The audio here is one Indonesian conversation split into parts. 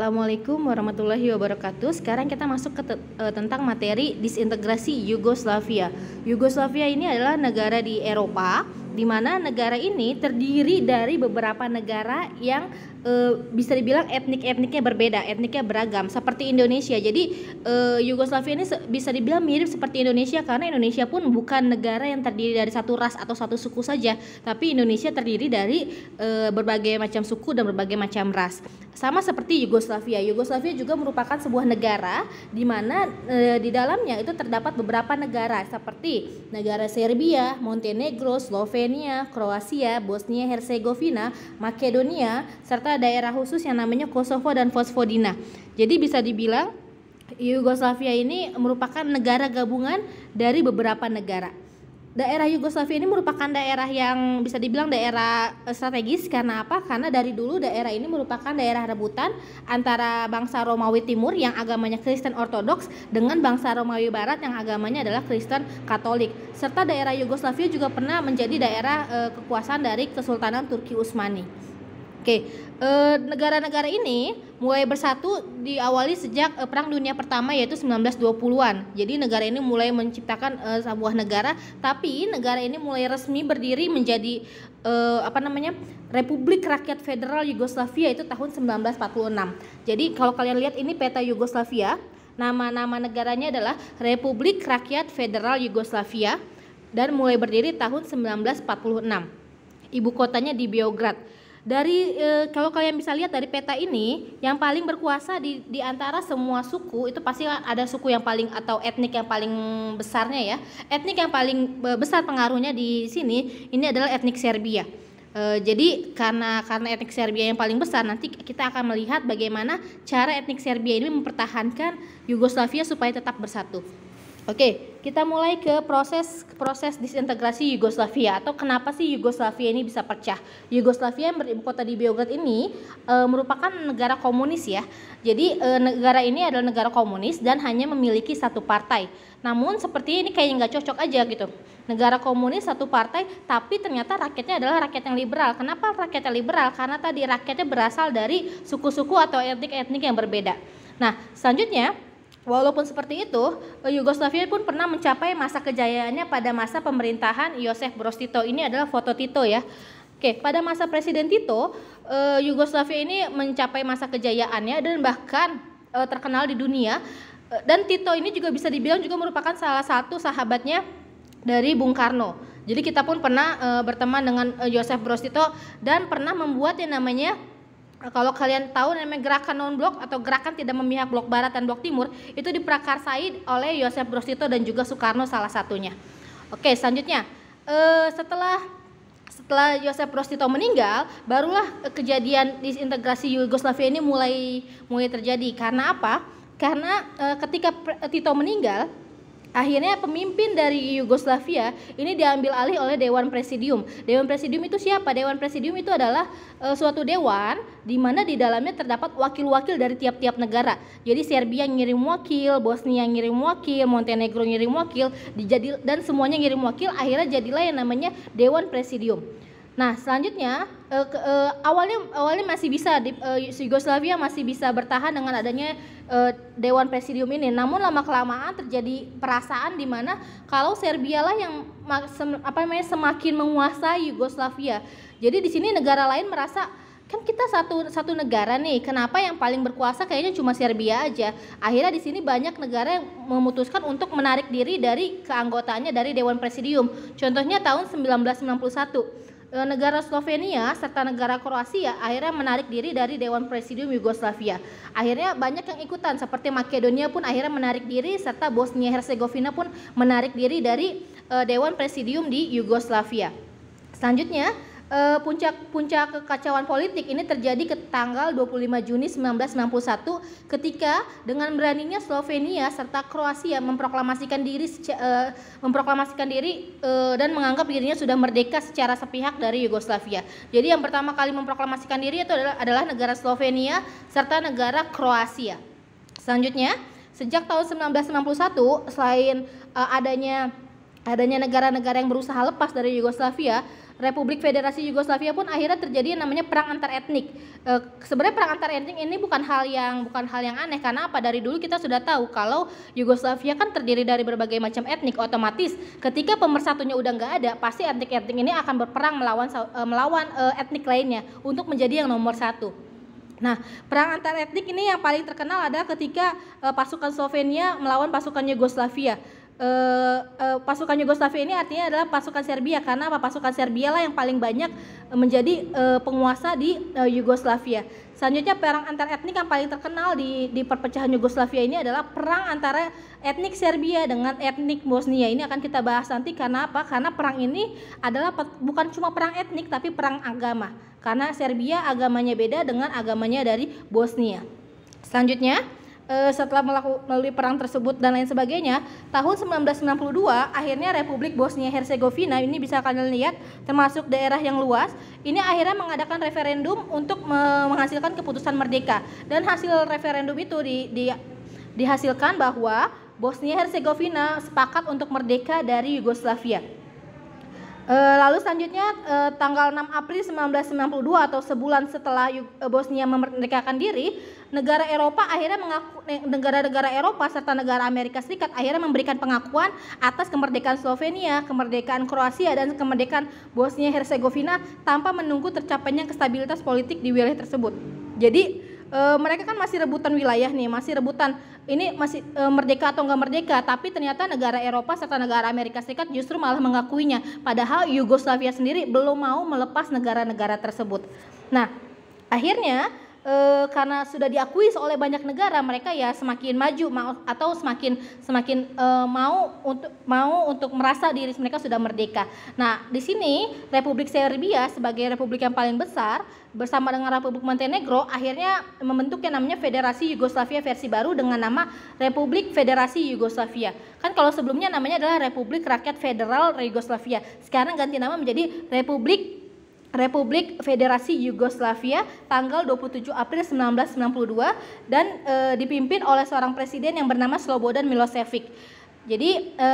Assalamualaikum warahmatullahi wabarakatuh. Sekarang kita masuk ke te e, tentang materi disintegrasi Yugoslavia. Yugoslavia ini adalah negara di Eropa di mana negara ini terdiri dari beberapa negara yang e, bisa dibilang etnik-etniknya berbeda, etniknya beragam seperti Indonesia. Jadi e, Yugoslavia ini bisa dibilang mirip seperti Indonesia karena Indonesia pun bukan negara yang terdiri dari satu ras atau satu suku saja, tapi Indonesia terdiri dari e, berbagai macam suku dan berbagai macam ras. Sama seperti Yugoslavia. Yugoslavia juga merupakan sebuah negara di mana e, di dalamnya itu terdapat beberapa negara seperti negara Serbia, Montenegro, Slovenia Slovenia, Kroasia, Bosnia Herzegovina, Makedonia, serta daerah khusus yang namanya Kosovo dan Vojvodina. Jadi bisa dibilang Yugoslavia ini merupakan negara gabungan dari beberapa negara daerah Yugoslavia ini merupakan daerah yang bisa dibilang daerah eh, strategis karena apa? Karena dari dulu daerah ini merupakan daerah rebutan antara bangsa Romawi Timur yang agamanya Kristen Ortodoks dengan bangsa Romawi Barat yang agamanya adalah Kristen Katolik. Serta daerah Yugoslavia juga pernah menjadi daerah eh, kekuasaan dari Kesultanan Turki Utsmani. Oke, eh, negara-negara ini mulai bersatu diawali sejak eh, Perang Dunia Pertama yaitu 1920-an. Jadi negara ini mulai menciptakan e, sebuah negara, tapi negara ini mulai resmi berdiri menjadi e, apa namanya? Republik Rakyat Federal Yugoslavia itu tahun 1946. Jadi kalau kalian lihat ini peta Yugoslavia, nama-nama negaranya adalah Republik Rakyat Federal Yugoslavia dan mulai berdiri tahun 1946. Ibu kotanya di Beograd. Dari e, kalau kalian bisa lihat dari peta ini, yang paling berkuasa di di antara semua suku itu pasti ada suku yang paling atau etnik yang paling besarnya ya. Etnik yang paling eh, besar pengaruhnya di sini ini adalah etnik Serbia. E, jadi karena karena etnik Serbia yang paling besar, nanti kita akan melihat bagaimana cara etnik Serbia ini mempertahankan Yugoslavia supaya tetap bersatu. Oke, kita mulai ke proses proses disintegrasi Yugoslavia atau kenapa sih Yugoslavia ini bisa pecah? Yugoslavia yang berada kota di Beograd ini e, merupakan negara komunis ya. Jadi e, negara ini adalah negara komunis dan hanya memiliki satu partai. Namun seperti ini kayaknya nggak cocok aja gitu. Negara komunis satu partai, tapi ternyata rakyatnya adalah rakyat yang liberal. Kenapa rakyatnya liberal? Karena tadi rakyatnya berasal dari suku-suku atau etnik-etnik yang berbeda. Nah, selanjutnya Walaupun seperti itu, Yugoslavia pun pernah mencapai masa kejayaannya pada masa pemerintahan Yosef Broz Tito. Ini adalah foto Tito ya. Oke, pada masa Presiden Tito, eh, Yugoslavia ini mencapai masa kejayaannya dan bahkan eh, terkenal di dunia. Eh, dan Tito ini juga bisa dibilang juga merupakan salah satu sahabatnya dari Bung Karno. Jadi kita pun pernah berteman dengan Yosef Broz Tito dan pernah membuat yang namanya Nah, kalau kalian tahu namanya gerakan non blok atau gerakan tidak memihak blok barat dan blok timur itu diprakarsai oleh Yosef Broz Tito dan juga Soekarno salah satunya. Oke, selanjutnya eh, setelah setelah Yosef Broz Tito meninggal, barulah kejadian disintegrasi Yugoslavia ini mulai mulai terjadi. Karena apa? Karena eh, ketika Tito meninggal, Akhirnya pemimpin dari Yugoslavia ini diambil alih oleh Dewan Presidium. Dewan Presidium itu siapa? Dewan Presidium itu adalah e, suatu dewan di mana di dalamnya terdapat wakil-wakil dari tiap-tiap negara. Jadi Serbia ngirim wakil, Bosnia ngirim wakil, Montenegro ngirim wakil, dijadil, dan semuanya ngirim wakil. Akhirnya jadilah yang namanya Dewan Presidium. Nah, selanjutnya uh, ke, uh, awalnya awalnya masih bisa di uh, Yugoslavia masih bisa bertahan dengan adanya uh, Dewan Presidium ini. Namun lama kelamaan terjadi perasaan di mana kalau Serbia lah yang sem, apa namanya semakin menguasai Yugoslavia. Jadi di sini negara lain merasa kan kita satu satu negara nih kenapa yang paling berkuasa kayaknya cuma Serbia aja akhirnya di sini banyak negara yang memutuskan untuk menarik diri dari keanggotaannya dari Dewan Presidium contohnya tahun 1991 Eh, negara Slovenia serta negara Kroasia akhirnya menarik diri dari Dewan Presidium Yugoslavia. Akhirnya banyak yang ikutan seperti Makedonia pun akhirnya menarik diri serta Bosnia Herzegovina pun menarik diri dari eh, Dewan Presidium di Yugoslavia. Selanjutnya puncak-puncak eh, kekacauan politik ini terjadi ke tanggal 25 Juni 1991 ketika dengan beraninya Slovenia serta Kroasia memproklamasikan diri e, memproklamasikan diri e, dan menganggap dirinya sudah merdeka secara sepihak dari Yugoslavia. Jadi yang pertama kali memproklamasikan diri itu adalah, adalah negara Slovenia serta negara Kroasia. Selanjutnya, sejak tahun 1991 selain uh, adanya adanya negara-negara yang berusaha lepas dari Yugoslavia, Republik Federasi Yugoslavia pun akhirnya terjadi yang namanya perang antar etnik. E, sebenarnya perang antar etnik ini bukan hal yang bukan hal yang aneh karena apa dari dulu kita sudah tahu kalau Yugoslavia kan terdiri dari berbagai macam etnik otomatis ketika pemersatunya udah nggak ada pasti etnik-etnik ini akan berperang melawan e, melawan e, etnik lainnya untuk menjadi yang nomor satu. Nah, perang antar etnik ini yang paling terkenal adalah ketika pasukan Slovenia melawan pasukan Yugoslavia. Uh, uh, pasukan Yugoslavia ini artinya adalah pasukan Serbia karena apa pasukan Serbia lah yang paling banyak eh, menjadi uh, penguasa di uh, Yugoslavia. Selanjutnya perang antar etnik yang paling terkenal di di perpecahan Yugoslavia ini adalah perang antara etnik Serbia dengan etnik Bosnia. Ini akan kita bahas nanti karena apa? Karena perang ini adalah bukan cuma perang etnik tapi perang agama. Karena Serbia agamanya beda dengan agamanya dari Bosnia. Selanjutnya e, setelah melaku, melalui perang tersebut dan lain sebagainya, tahun 1992 akhirnya Republik Bosnia Herzegovina ini bisa kalian lihat termasuk daerah yang luas, ini akhirnya mengadakan referendum untuk menghasilkan keputusan merdeka. Dan hasil referendum itu di, di dihasilkan bahwa Bosnia Herzegovina sepakat untuk merdeka dari Yugoslavia. Eh, lalu selanjutnya eh, tanggal 6 April 1992 atau sebulan setelah Bosnia memerdekakan diri, negara Eropa akhirnya mengaku negara-negara Eropa serta negara Amerika Serikat akhirnya memberikan pengakuan atas kemerdekaan Slovenia, kemerdekaan Kroasia dan kemerdekaan Bosnia Herzegovina tanpa menunggu tercapainya kestabilitas politik di wilayah tersebut. Jadi e, mereka kan masih rebutan wilayah nih, masih rebutan ini masih e, merdeka atau nggak merdeka, tapi ternyata negara Eropa serta negara Amerika Serikat justru malah mengakuinya, padahal Yugoslavia sendiri belum mau melepas negara-negara tersebut. Nah, akhirnya e, karena sudah diakui oleh banyak negara mereka ya semakin maju mau, atau semakin semakin e, mau untuk mau untuk merasa diri mereka sudah merdeka. Nah, di sini Republik Serbia sebagai republik yang paling besar bersama dengan Republik Montenegro akhirnya membentuk yang namanya Federasi Yugoslavia versi baru dengan nama Republik Federasi Yugoslavia. Kan kalau sebelumnya namanya adalah Republik Rakyat Federal Yugoslavia. Sekarang ganti nama menjadi Republik Republik Federasi Yugoslavia tanggal 27 April 1992 dan e, dipimpin oleh seorang presiden yang bernama Slobodan Milosevic. Jadi e,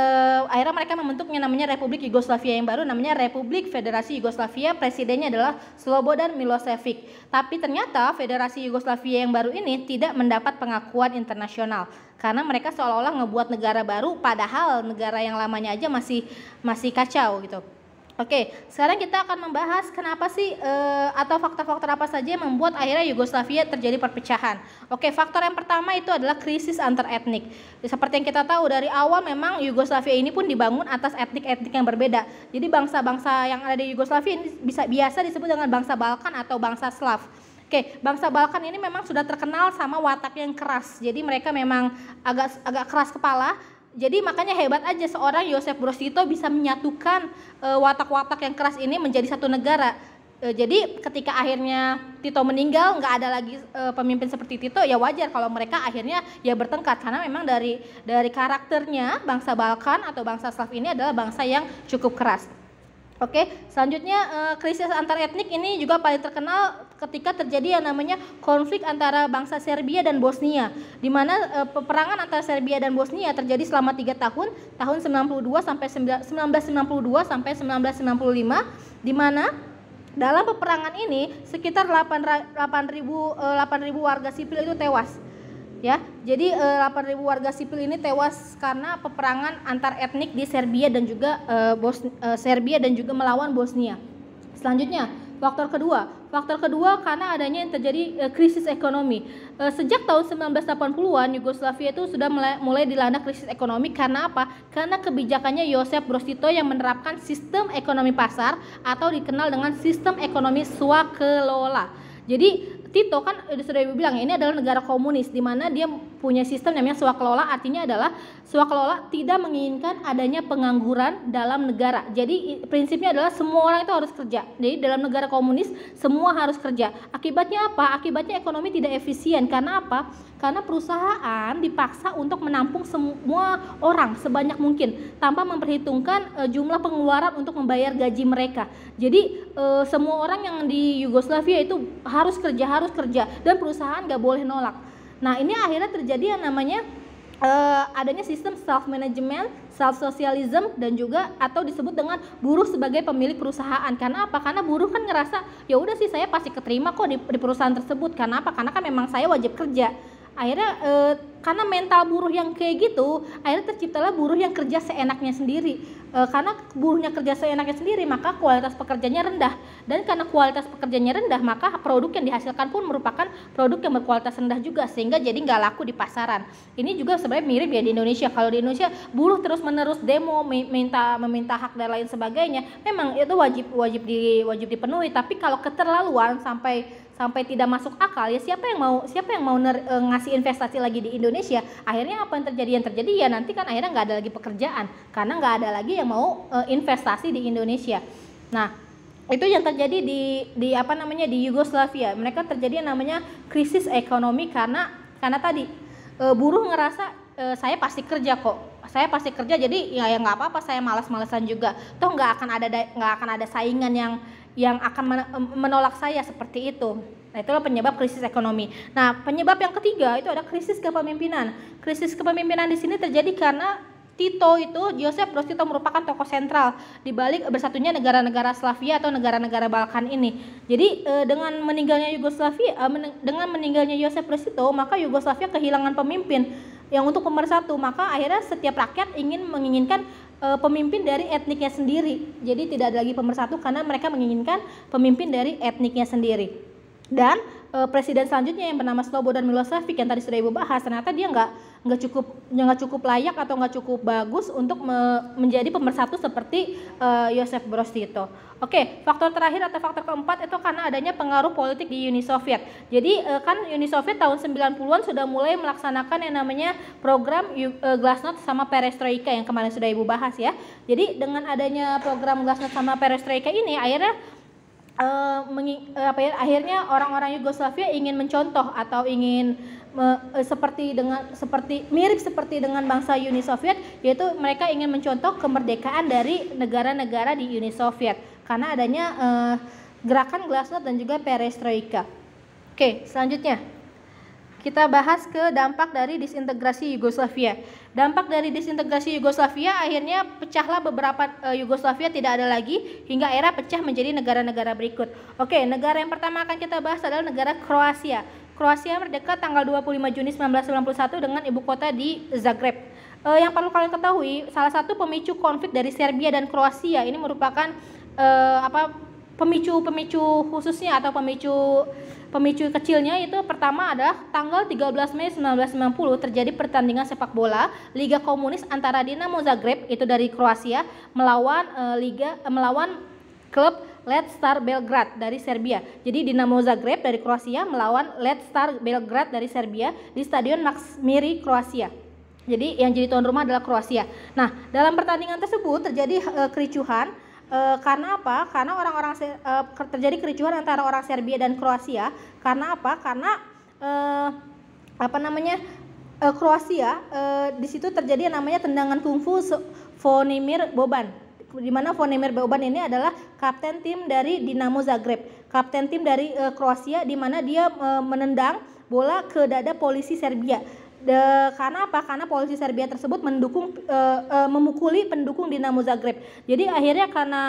akhirnya mereka membentuknya namanya Republik Yugoslavia yang baru namanya Republik Federasi Yugoslavia presidennya adalah Slobodan Milosevic. Tapi ternyata Federasi Yugoslavia yang baru ini tidak mendapat pengakuan internasional karena mereka seolah-olah ngebuat negara baru padahal negara yang lamanya aja masih masih kacau gitu. Oke, sekarang kita akan membahas kenapa sih e, atau faktor-faktor apa saja yang membuat akhirnya Yugoslavia terjadi perpecahan. Oke, faktor yang pertama itu adalah krisis antar etnik. Seperti yang kita tahu dari awal memang Yugoslavia ini pun dibangun atas etnik-etnik yang berbeda. Jadi bangsa-bangsa yang ada di Yugoslavia ini bisa biasa disebut dengan bangsa Balkan atau bangsa Slav. Oke, bangsa Balkan ini memang sudah terkenal sama watak yang keras. Jadi mereka memang agak agak keras kepala jadi makanya hebat aja seorang Yosef Broz Tito bisa menyatukan eh, watak-watak yang keras ini menjadi satu negara eh, jadi ketika akhirnya Tito meninggal nggak ada lagi e, pemimpin seperti Tito ya wajar kalau mereka akhirnya ya bertengkar karena memang dari dari karakternya bangsa Balkan atau bangsa Slav ini adalah bangsa yang cukup keras. Oke, selanjutnya eh, krisis antar etnik ini juga paling terkenal ketika terjadi yang namanya konflik antara bangsa Serbia dan Bosnia, di mana eh, peperangan antara Serbia dan Bosnia terjadi selama tiga tahun, tahun 92 sampai 1992 sampai 1995, di mana dalam peperangan ini sekitar 8.000 8.000 eh, warga sipil itu tewas ya. Jadi 8.000 eh, warga sipil ini tewas karena peperangan antar etnik di Serbia dan juga eh, Bosnia, eh, Serbia dan juga melawan Bosnia. Selanjutnya, faktor kedua. Faktor kedua karena adanya yang terjadi krisis ekonomi. sejak tahun 1980-an Yugoslavia itu sudah mulai, mulai dilanda krisis ekonomi karena apa? Karena kebijakannya Josep Broz Tito yang menerapkan sistem ekonomi pasar atau dikenal dengan sistem ekonomi swakelola. Jadi Tito kan eh, sudah bilang ini adalah negara komunis di mana dia punya sistem namanya swakelola artinya adalah Swakelola tidak menginginkan adanya pengangguran dalam negara. Jadi prinsipnya adalah semua orang itu harus kerja. Jadi dalam negara komunis semua harus kerja. Akibatnya apa? Akibatnya ekonomi tidak efisien. Karena apa? Karena perusahaan dipaksa untuk menampung semua orang sebanyak mungkin tanpa memperhitungkan e, jumlah pengeluaran untuk membayar gaji mereka. Jadi e, semua orang yang di Yugoslavia itu harus kerja, harus kerja dan perusahaan nggak boleh nolak. Nah, ini akhirnya terjadi yang namanya uh, adanya sistem self management, self socialism dan juga atau disebut dengan buruh sebagai pemilik perusahaan. Karena apa? Karena buruh kan ngerasa ya udah sih saya pasti keterima kok di, di perusahaan tersebut. Karena apa? Karena kan memang saya wajib kerja akhirnya e, karena mental buruh yang kayak gitu akhirnya terciptalah buruh yang kerja seenaknya sendiri e, karena buruhnya kerja seenaknya sendiri maka kualitas pekerjanya rendah dan karena kualitas pekerjanya rendah maka produk yang dihasilkan pun merupakan produk yang berkualitas rendah juga sehingga jadi nggak laku di pasaran ini juga sebenarnya mirip ya di Indonesia kalau di Indonesia buruh terus menerus demo minta meminta hak dan lain sebagainya memang itu wajib wajib di wajib dipenuhi tapi kalau keterlaluan sampai sampai tidak masuk akal ya siapa yang mau siapa yang mau ner, e, ngasih investasi lagi di Indonesia akhirnya apa yang terjadi yang terjadi ya nanti kan akhirnya nggak ada lagi pekerjaan karena nggak ada lagi yang mau e, investasi di Indonesia nah itu yang terjadi di di apa namanya di Yugoslavia mereka terjadi yang namanya krisis ekonomi karena karena tadi e, buruh ngerasa e, saya pasti kerja kok saya pasti kerja jadi ya ya apa-apa saya malas malesan juga toh nggak akan ada nggak akan ada saingan yang yang akan menolak saya seperti itu. Nah, itulah penyebab krisis ekonomi. Nah, penyebab yang ketiga itu ada krisis kepemimpinan. Krisis kepemimpinan di sini terjadi karena Tito itu Joseph Broz Tito merupakan tokoh sentral di balik bersatunya negara-negara Slavia atau negara-negara Balkan ini. Jadi eh, dengan meninggalnya Yugoslavia eh, dengan meninggalnya Joseph Broz Tito maka Yugoslavia kehilangan pemimpin yang untuk pemersatu maka akhirnya setiap rakyat ingin menginginkan e, pemimpin dari etniknya sendiri. Jadi tidak ada lagi pemersatu karena mereka menginginkan pemimpin dari etniknya sendiri. Dan e, presiden selanjutnya yang bernama Slobodan Milosevic yang tadi sudah ibu bahas ternyata dia nggak nggak cukup nggak cukup layak atau nggak cukup bagus untuk me, menjadi pemersatu seperti uh, eh, Yosef Broz Tito. Oke, faktor terakhir atau faktor keempat itu karena adanya pengaruh politik di Uni Soviet. Jadi uh, kan Uni Soviet tahun 90-an sudah mulai melaksanakan yang namanya program uh, Glasnost sama Perestroika yang kemarin sudah Ibu bahas ya. Jadi dengan adanya program Glasnost sama Perestroika ini akhirnya uh, apa ya akhirnya orang-orang Yugoslavia ingin mencontoh atau ingin uh, seperti dengan seperti mirip seperti dengan bangsa Uni Soviet yaitu mereka ingin mencontoh kemerdekaan dari negara-negara di Uni Soviet karena adanya uh, gerakan glasnost dan juga perestroika. Oke, selanjutnya kita bahas ke dampak dari disintegrasi Yugoslavia. Dampak dari disintegrasi Yugoslavia akhirnya pecahlah beberapa e, Yugoslavia tidak ada lagi hingga era pecah menjadi negara-negara berikut. Oke, negara yang pertama akan kita bahas adalah negara Kroasia. Kroasia merdeka tanggal 25 Juni 1991 dengan ibu kota di Zagreb. E, yang perlu kalian ketahui, salah satu pemicu konflik dari Serbia dan Kroasia ini merupakan e, apa pemicu-pemicu khususnya atau pemicu pemicu kecilnya itu pertama adalah tanggal 13 Mei 1990 terjadi pertandingan sepak bola Liga Komunis antara Dinamo Zagreb itu dari Kroasia melawan e, liga e, melawan klub Led Star Belgrade dari Serbia. Jadi Dinamo Zagreb dari Kroasia melawan Led Star Belgrade dari Serbia di Stadion Max Kroasia. Jadi yang jadi tuan rumah adalah Kroasia. Nah, dalam pertandingan tersebut terjadi e, kericuhan E, karena apa? Karena orang-orang e, terjadi kericuhan antara orang Serbia dan Kroasia. Karena apa? Karena e, apa namanya e, Kroasia e, di situ terjadi yang namanya tendangan kungfu Vonimir Boban. Di mana Vonimir Boban ini adalah kapten tim dari Dinamo Zagreb, kapten tim dari e, Kroasia, di mana dia e, menendang bola ke dada polisi Serbia The, karena apa? Karena polisi Serbia tersebut mendukung uh, uh, memukuli pendukung Dinamo Zagreb. Jadi akhirnya karena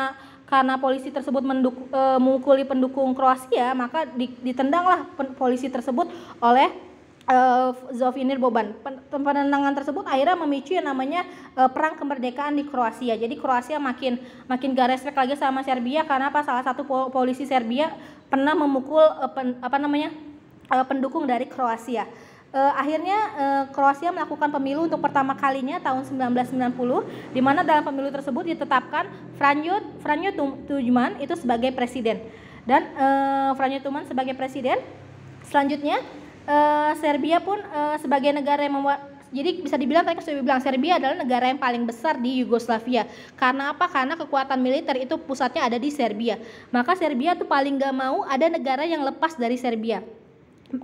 karena polisi tersebut menduk, e, memukuli pendukung Kroasia, maka di, ditendanglah pen, polisi tersebut oleh uh, Zofinir Boban. Penendangan tersebut akhirnya memicu yang namanya uh, perang kemerdekaan di Kroasia. Jadi Kroasia makin makin gak lagi sama Serbia karena apa salah satu polisi Serbia pernah memukul uh, pen, apa namanya uh, pendukung dari Kroasia uh, akhirnya uh, Kroasia melakukan pemilu untuk pertama kalinya tahun 1990 di mana dalam pemilu tersebut ditetapkan Franjo Franjo Tuman itu sebagai presiden dan uh, Franjo Tuman sebagai presiden selanjutnya uh, Serbia pun uh, sebagai negara yang membuat jadi bisa dibilang tadi sudah bilang Serbia adalah negara yang paling besar di Yugoslavia. Karena apa? Karena kekuatan militer itu pusatnya ada di Serbia. Maka Serbia tuh paling gak mau ada negara yang lepas dari Serbia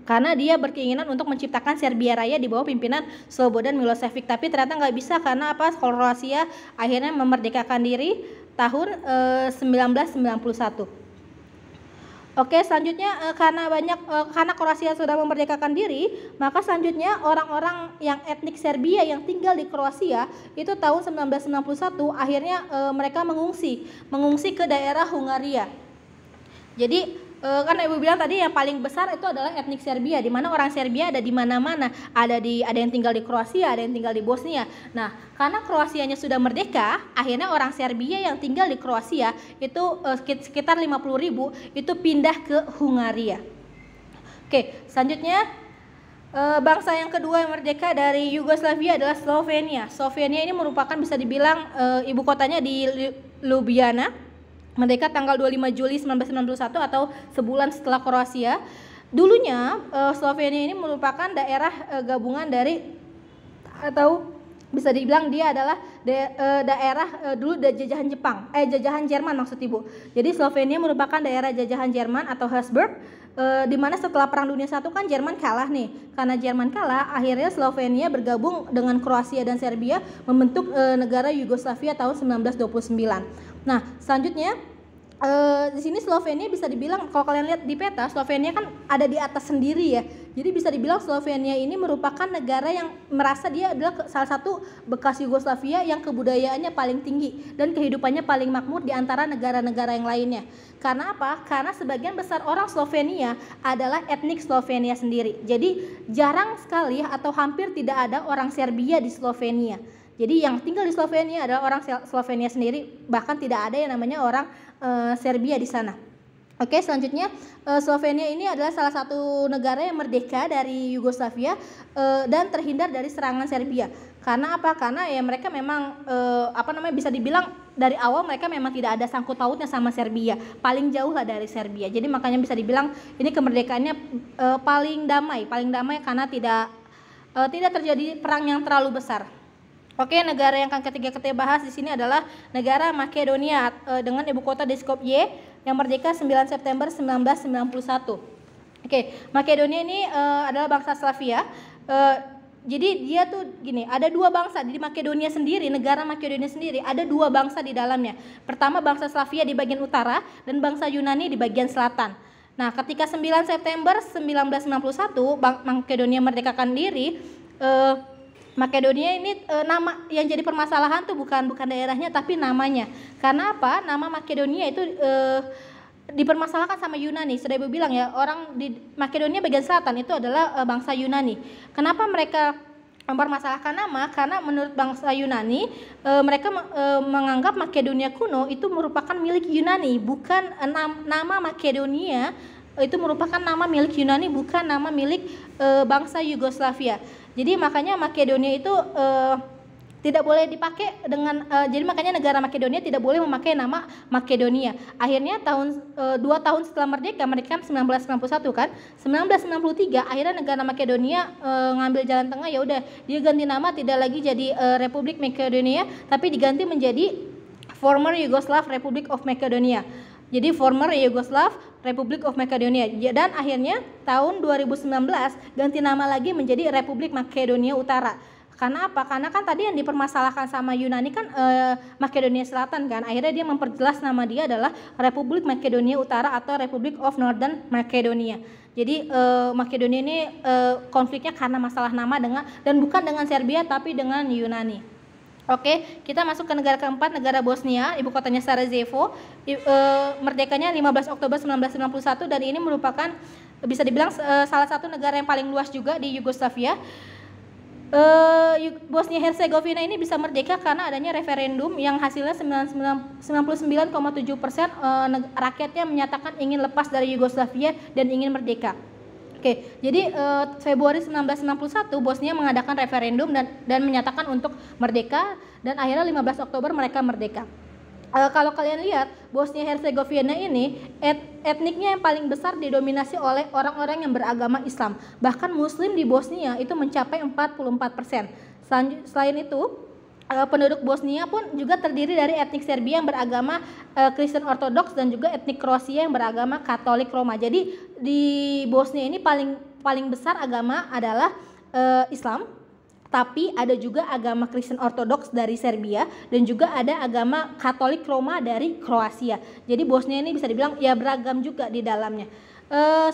karena dia berkeinginan untuk menciptakan Serbia Raya di bawah pimpinan Slobodan Milosevic tapi ternyata nggak bisa karena apa Kroasia akhirnya memerdekakan diri tahun eh, 1991 Oke, selanjutnya eh, karena banyak eh, karena Kroasia sudah memerdekakan diri, maka selanjutnya orang-orang yang etnik Serbia yang tinggal di Kroasia itu tahun 1991 akhirnya eh, mereka mengungsi, mengungsi ke daerah Hungaria. Jadi uh, karena ibu bilang tadi yang paling besar itu adalah etnik Serbia di mana orang Serbia ada di mana-mana ada di ada yang tinggal di Kroasia ada yang tinggal di Bosnia nah karena Kroasianya sudah merdeka akhirnya orang Serbia yang tinggal di Kroasia itu uh, sekitar 50 ribu itu pindah ke Hungaria oke selanjutnya eh, bangsa yang kedua yang merdeka dari Yugoslavia adalah Slovenia. Slovenia ini merupakan bisa dibilang e, ibu kotanya di Ljubljana merdeka tanggal 25 Juli 1991 atau sebulan setelah Kroasia. Dulunya eh, Slovenia ini merupakan daerah eh, gabungan dari atau bisa dibilang dia adalah eh, daerah dulu jajahan Jepang, eh jajahan Jerman maksud ibu. Jadi Slovenia merupakan daerah jajahan Jerman atau Habsburg, di mana setelah Perang Dunia I kan Jerman kalah nih. Karena Jerman kalah, akhirnya Slovenia bergabung dengan Kroasia dan Serbia membentuk negara Yugoslavia tahun 1929. Nah, selanjutnya e, di sini Slovenia bisa dibilang kalau kalian lihat di peta Slovenia kan ada di atas sendiri ya. Jadi bisa dibilang Slovenia ini merupakan negara yang merasa dia adalah salah satu bekas Yugoslavia yang kebudayaannya paling tinggi dan kehidupannya paling makmur di antara negara-negara yang lainnya. Karena apa? Karena sebagian besar orang Slovenia adalah etnik Slovenia sendiri. Jadi jarang sekali atau hampir tidak ada orang Serbia di Slovenia jadi yang tinggal di Slovenia adalah orang Slovenia sendiri, bahkan tidak ada yang namanya orang e, Serbia di sana. Oke, selanjutnya e, Slovenia ini adalah salah satu negara yang merdeka dari Yugoslavia e, dan terhindar dari serangan Serbia. Karena apa? Karena ya mereka memang e, apa namanya bisa dibilang dari awal mereka memang tidak ada sangkut pautnya sama Serbia, paling jauh lah dari Serbia. Jadi makanya bisa dibilang ini kemerdekaannya e, paling damai, paling damai karena tidak tidak terjadi perang yang terlalu besar. Oke, negara yang akan ketiga kita bahas di sini adalah negara Makedonia eh, dengan ibu kota di Skopje yang merdeka 9 September 1991. Oke, Makedonia ini eh, adalah bangsa Slavia. Uh, jadi dia tuh gini, ada dua bangsa di Makedonia sendiri, negara Makedonia sendiri ada dua bangsa di dalamnya. Pertama bangsa Slavia di bagian utara dan bangsa Yunani di bagian selatan. Nah, ketika 9 September 1991 Makedonia merdekakan diri, uh, Makedonia ini e, nama yang jadi permasalahan tuh bukan bukan daerahnya tapi namanya. Karena apa? Nama Makedonia itu e, dipermasalahkan sama Yunani. Sudah Ibu bilang ya, orang di Makedonia bagian selatan itu adalah e, bangsa Yunani. Kenapa mereka mempermasalahkan nama karena menurut bangsa Yunani e, mereka e, menganggap Makedonia kuno itu merupakan milik Yunani bukan e, nama Makedonia itu merupakan nama milik Yunani bukan nama milik e, bangsa Yugoslavia. Jadi makanya Makedonia itu uh, tidak boleh dipakai dengan uh, jadi makanya negara Makedonia tidak boleh memakai nama Makedonia. Akhirnya tahun uh, dua tahun setelah merdeka mereka 1991 kan 1993 kan? akhirnya negara Makedonia uh, ngambil jalan tengah ya udah dia ganti nama tidak lagi jadi uh, Republik Makedonia tapi diganti menjadi former Yugoslav Republic of Macedonia. Jadi former Yugoslav Republik of Macedonia dan akhirnya tahun 2019 ganti nama lagi menjadi Republik Makedonia Utara. Karena apa? Karena kan tadi yang dipermasalahkan sama Yunani kan eh, Makedonia Selatan kan. Akhirnya dia memperjelas nama dia adalah Republik Makedonia Utara atau Republik of Northern Macedonia. Jadi eh, Makedonia ini eh, konfliknya karena masalah nama dengan dan bukan dengan Serbia tapi dengan Yunani. Oke, kita masuk ke negara keempat, negara Bosnia, ibu kotanya Sarajevo. E, e, merdekanya 15 Oktober 1991 dan ini merupakan bisa dibilang e, salah satu negara yang paling luas juga di Yugoslavia. E, Bosnia Herzegovina ini bisa merdeka karena adanya referendum yang hasilnya 99,7% persen e, rakyatnya menyatakan ingin lepas dari Yugoslavia dan ingin merdeka. Oke, jadi eh, Februari 1961 Bosnia mengadakan referendum dan dan menyatakan untuk merdeka dan akhirnya 15 Oktober mereka merdeka. Uh, kalau kalian lihat Bosnia Herzegovina ini et etniknya yang paling besar didominasi oleh orang-orang yang beragama Islam. Bahkan Muslim di Bosnia itu mencapai 44%. persen. selain itu, Eh, penduduk Bosnia pun juga terdiri dari etnik Serbia yang beragama eh, Kristen Ortodoks dan juga etnik Kroasia yang beragama Katolik Roma. Jadi di Bosnia ini paling paling besar agama adalah eh, Islam, tapi ada juga agama Kristen Ortodoks dari Serbia dan juga ada agama Katolik Roma dari Kroasia. Jadi Bosnia ini bisa dibilang ya beragam juga di dalamnya.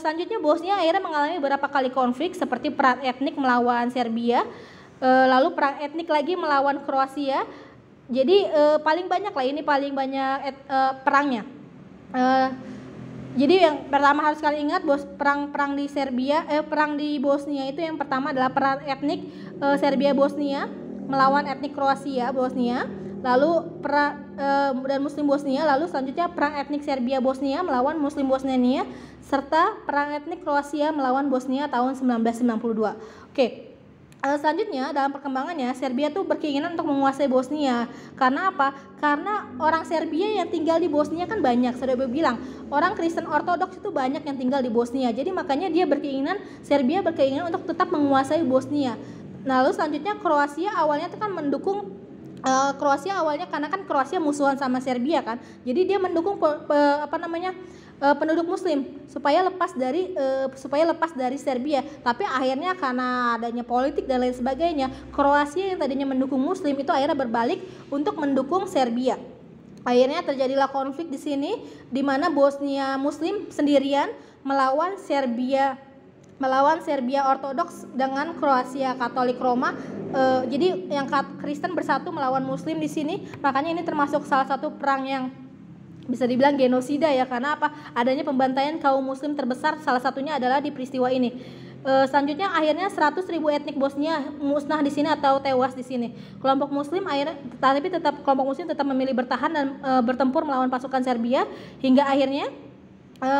selanjutnya Bosnia akhirnya mengalami beberapa kali konflik seperti perang etnik melawan Serbia Eh, lalu perang etnik lagi melawan Kroasia. Jadi e, paling banyak lah ini paling banyak et, e, perangnya. E, jadi yang pertama harus kalian ingat bos perang-perang di Serbia eh perang di Bosnia itu yang pertama adalah perang etnik e, Serbia Bosnia melawan etnik Kroasia Bosnia lalu perang e, dan Muslim Bosnia lalu selanjutnya perang etnik Serbia Bosnia melawan Muslim Bosnia serta perang etnik Kroasia melawan Bosnia tahun 1992. Oke. Uh, selanjutnya dalam perkembangannya Serbia tuh berkeinginan untuk menguasai Bosnia karena apa? Karena orang Serbia yang tinggal di Bosnia kan banyak. Sudah bilang orang Kristen Ortodoks itu banyak yang tinggal di Bosnia. Jadi makanya dia berkeinginan Serbia berkeinginan untuk tetap menguasai Bosnia. Nah, lalu selanjutnya Kroasia awalnya itu kan mendukung uh, Kroasia awalnya karena kan Kroasia musuhan sama Serbia kan. Jadi dia mendukung apa namanya? uh, penduduk muslim supaya lepas dari uh, supaya lepas dari Serbia tapi akhirnya karena adanya politik dan lain sebagainya Kroasia yang tadinya mendukung muslim itu akhirnya berbalik untuk mendukung Serbia akhirnya terjadilah konflik di sini di mana Bosnia muslim sendirian melawan Serbia melawan Serbia Ortodoks dengan Kroasia Katolik Roma. E, jadi yang Kristen bersatu melawan Muslim di sini, makanya ini termasuk salah satu perang yang bisa dibilang genosida ya karena apa adanya pembantaian kaum muslim terbesar salah satunya adalah di peristiwa ini e, selanjutnya akhirnya 100 ribu etnik Bosnia musnah di sini atau tewas di sini kelompok muslim akhirnya tapi tetap kelompok muslim tetap memilih bertahan dan e, bertempur melawan pasukan Serbia hingga akhirnya e,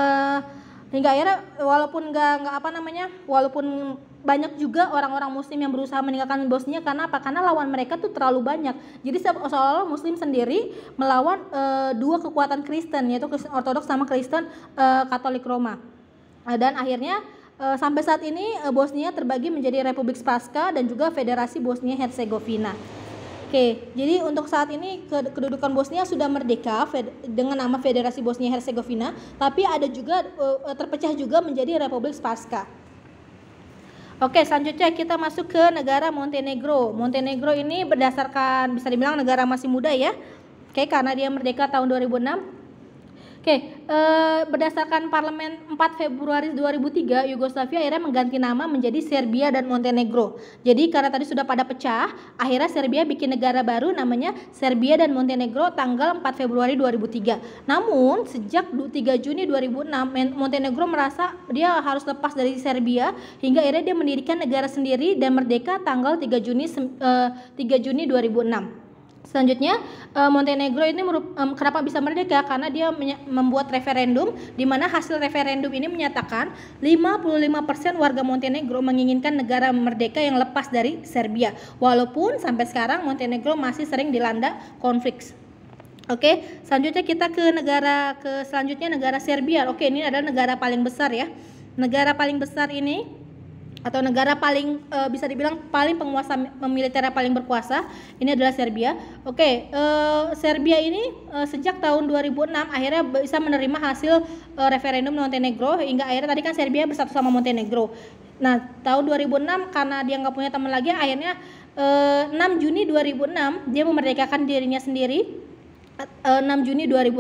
hingga akhirnya walaupun nggak nggak apa namanya walaupun banyak juga orang-orang muslim yang berusaha meninggalkan Bosnia karena apa karena lawan mereka tuh terlalu banyak jadi seolah-olah muslim sendiri melawan e, dua kekuatan Kristen yaitu Kristen Ortodoks sama Kristen e, Katolik Roma eh, dan akhirnya e, sampai saat ini e, Bosnia terbagi menjadi Republik Spaska dan juga Federasi Bosnia Herzegovina Oke, jadi untuk saat ini kedudukan Bosnia sudah merdeka dengan nama Federasi Bosnia Herzegovina, tapi ada juga eh, eh, terpecah juga menjadi Republik Spaska. Oke, selanjutnya kita masuk ke negara Montenegro. Montenegro ini berdasarkan bisa dibilang negara masih muda ya. Oke, karena dia merdeka tahun 2006 Oke, eh, berdasarkan parlemen 4 Februari 2003, Yugoslavia akhirnya mengganti nama menjadi Serbia dan Montenegro. Jadi karena tadi sudah pada pecah, akhirnya Serbia bikin negara baru namanya Serbia dan Montenegro tanggal 4 Februari 2003. Namun, sejak 3 Juni 2006, Montenegro merasa dia harus lepas dari Serbia hingga akhirnya dia mendirikan negara sendiri dan merdeka tanggal 3 Juni 3 eh, Juni 2006. Selanjutnya, eh, Montenegro ini merup, kenapa bisa merdeka? Karena dia membuat referendum di mana hasil referendum ini menyatakan 55% warga Montenegro menginginkan negara merdeka yang lepas dari Serbia. Walaupun sampai sekarang Montenegro masih sering dilanda konflik. Oke, selanjutnya kita ke negara ke selanjutnya negara Serbia. Oke, ini adalah negara paling besar ya. Negara paling besar ini atau negara paling uh, bisa dibilang paling penguasa militer paling berkuasa ini adalah Serbia. Oke, uh, Serbia ini uh, sejak tahun 2006 akhirnya bisa menerima hasil uh, referendum Montenegro hingga akhirnya tadi kan Serbia bersatu sama Montenegro. Nah, tahun 2006 karena dia nggak punya teman lagi akhirnya uh, 6 Juni 2006 dia memerdekakan dirinya sendiri Uh, 6 Juni 2006.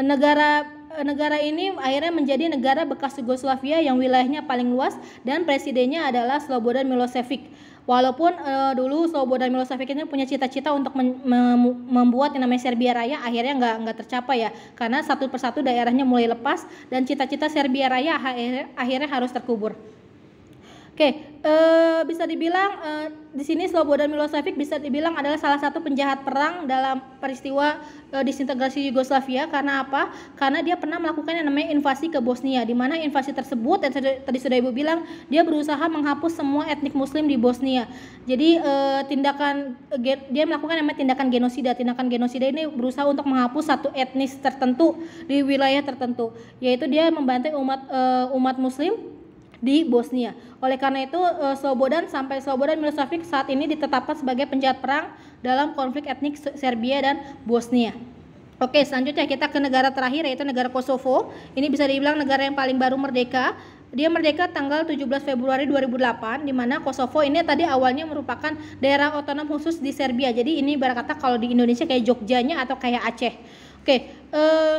Negara Eh, negara ini akhirnya menjadi negara bekas Yugoslavia yang wilayahnya paling luas dan presidennya adalah Slobodan Milosevic. Walaupun uh, dulu Slobodan Milosevic ini punya cita-cita untuk mem membuat yang namanya Serbia Raya, akhirnya nggak nggak tercapai ya, karena satu persatu daerahnya mulai lepas dan cita-cita Serbia Raya akhirnya harus terkubur. Oke, uh, bisa dibilang uh, di sini Slobodan Milosevic bisa dibilang adalah salah satu penjahat perang dalam peristiwa uh, disintegrasi Yugoslavia karena apa? Karena dia pernah melakukan yang namanya invasi ke Bosnia di mana invasi tersebut yang tadi sudah Ibu bilang dia berusaha menghapus semua etnik muslim di Bosnia. Jadi tindakan dia melakukan yang namanya tindakan genosida. Tindakan genosida ini berusaha untuk menghapus satu etnis tertentu di wilayah tertentu, yaitu dia membantai umat umat muslim di Bosnia. Oleh karena itu, eh, Slobodan sampai Slobodan Milosevic saat ini ditetapkan sebagai penjahat perang dalam konflik etnik Serbia dan Bosnia. Oke, selanjutnya kita ke negara terakhir yaitu negara Kosovo. Ini bisa dibilang negara yang paling baru merdeka. Dia merdeka tanggal 17 Februari 2008 di mana Kosovo ini tadi awalnya merupakan daerah otonom khusus di Serbia. Jadi ini ibarat kalau di Indonesia kayak Jogjanya atau kayak Aceh. Oke, eh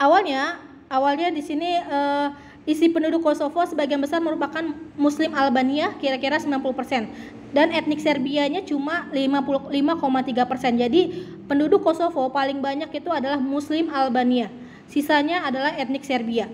awalnya awalnya di sini eh Isi penduduk Kosovo sebagian besar merupakan Muslim Albania kira-kira 90% dan etnik Serbianya cuma 55,3%. Jadi penduduk Kosovo paling banyak itu adalah Muslim Albania. Sisanya adalah etnik Serbia.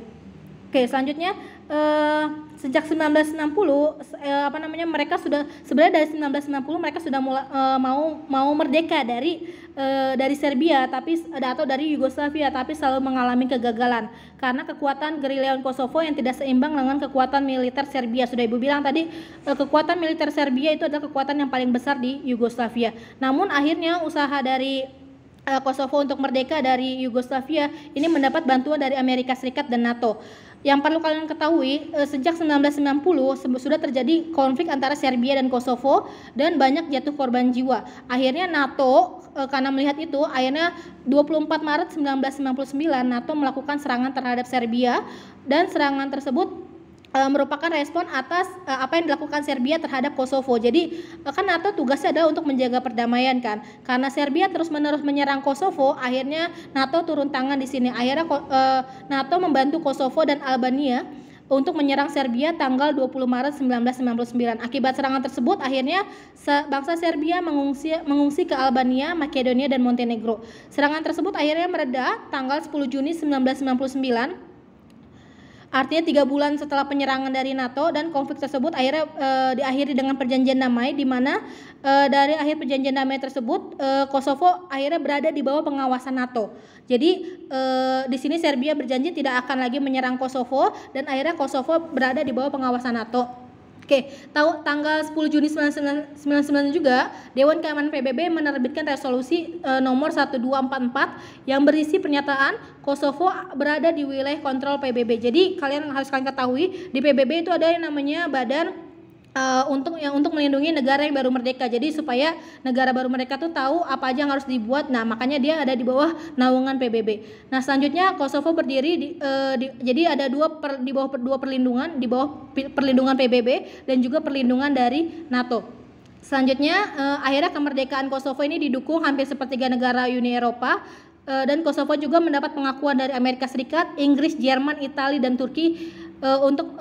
Oke, selanjutnya uh, sejak 1960 uh, eh, apa namanya mereka sudah sebenarnya dari 1960 mereka sudah mulai, uh, eh, mau mau merdeka dari uh, dari Serbia tapi atau dari Yugoslavia tapi selalu mengalami kegagalan karena kekuatan gerilyawan Kosovo yang tidak seimbang dengan kekuatan militer Serbia. Sudah Ibu bilang tadi uh, kekuatan militer Serbia itu adalah kekuatan yang paling besar di Yugoslavia. Namun akhirnya usaha dari Kosovo untuk merdeka dari Yugoslavia ini mendapat bantuan dari Amerika Serikat dan NATO. Yang perlu kalian ketahui, eh, sejak 1990 sudah terjadi konflik antara Serbia dan Kosovo dan banyak jatuh korban jiwa. Akhirnya NATO eh, karena melihat itu, akhirnya 24 Maret 1999 NATO melakukan serangan terhadap Serbia dan serangan tersebut Eh, merupakan respon atas eh, apa yang dilakukan Serbia terhadap Kosovo. Jadi eh, kan NATO tugasnya adalah untuk menjaga perdamaian kan. Karena Serbia terus-menerus menyerang Kosovo, akhirnya NATO turun tangan di sini. Akhirnya NATO membantu Kosovo dan Albania untuk menyerang Serbia tanggal 20 Maret 1999. Akibat serangan tersebut akhirnya bangsa Serbia mengungsi mengungsi ke Albania, Makedonia dan Montenegro. Serangan tersebut akhirnya mereda tanggal 10 Juni 1999 Artinya tiga bulan setelah penyerangan dari NATO dan konflik tersebut akhirnya uh, diakhiri dengan perjanjian damai di mana uh, dari akhir perjanjian damai tersebut uh, Kosovo akhirnya berada di bawah pengawasan NATO. Jadi uh, di sini Serbia berjanji tidak akan lagi menyerang Kosovo dan akhirnya Kosovo berada di bawah pengawasan NATO. Oke, tahu tanggal 10 Juni 1999 juga Dewan Keamanan PBB menerbitkan resolusi e, nomor 1244 yang berisi pernyataan Kosovo berada di wilayah kontrol PBB. Jadi kalian harus kalian ketahui di PBB itu ada yang namanya Badan uh, untuk yang untuk melindungi negara yang baru merdeka. Jadi supaya negara baru merdeka tuh tahu apa aja yang harus dibuat. Nah, makanya dia ada di bawah naungan PBB. Nah, selanjutnya Kosovo berdiri di, uh, di jadi ada dua per, di bawah dua perlindungan, di bawah perlindungan PBB dan juga perlindungan dari NATO. Selanjutnya, uh, akhirnya kemerdekaan Kosovo ini didukung hampir sepertiga negara Uni Eropa dan Kosovo juga mendapat pengakuan dari Amerika Serikat, Inggris, Jerman, Italia dan Turki untuk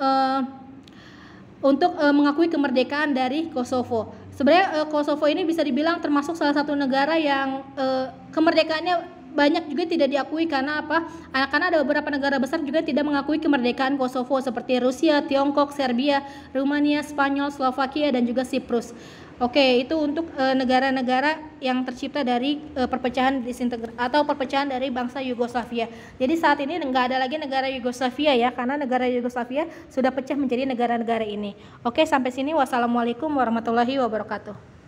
untuk uh, mengakui kemerdekaan dari Kosovo. Sebenarnya uh, Kosovo ini bisa dibilang termasuk salah satu negara yang uh, kemerdekaannya banyak juga tidak diakui karena apa? Ah, karena ada beberapa negara besar juga tidak mengakui kemerdekaan Kosovo seperti Rusia, Tiongkok, Serbia, Rumania, Spanyol, Slovakia dan juga Siprus. Oke, itu untuk eh, negara-negara uh, yang tercipta dari uh, perpecahan disintegr atau perpecahan dari bangsa Yugoslavia. Jadi saat ini nggak ada lagi negara Yugoslavia ya, karena negara Yugoslavia sudah pecah menjadi negara-negara ini. Oke, sampai sini wassalamualaikum warahmatullahi wabarakatuh.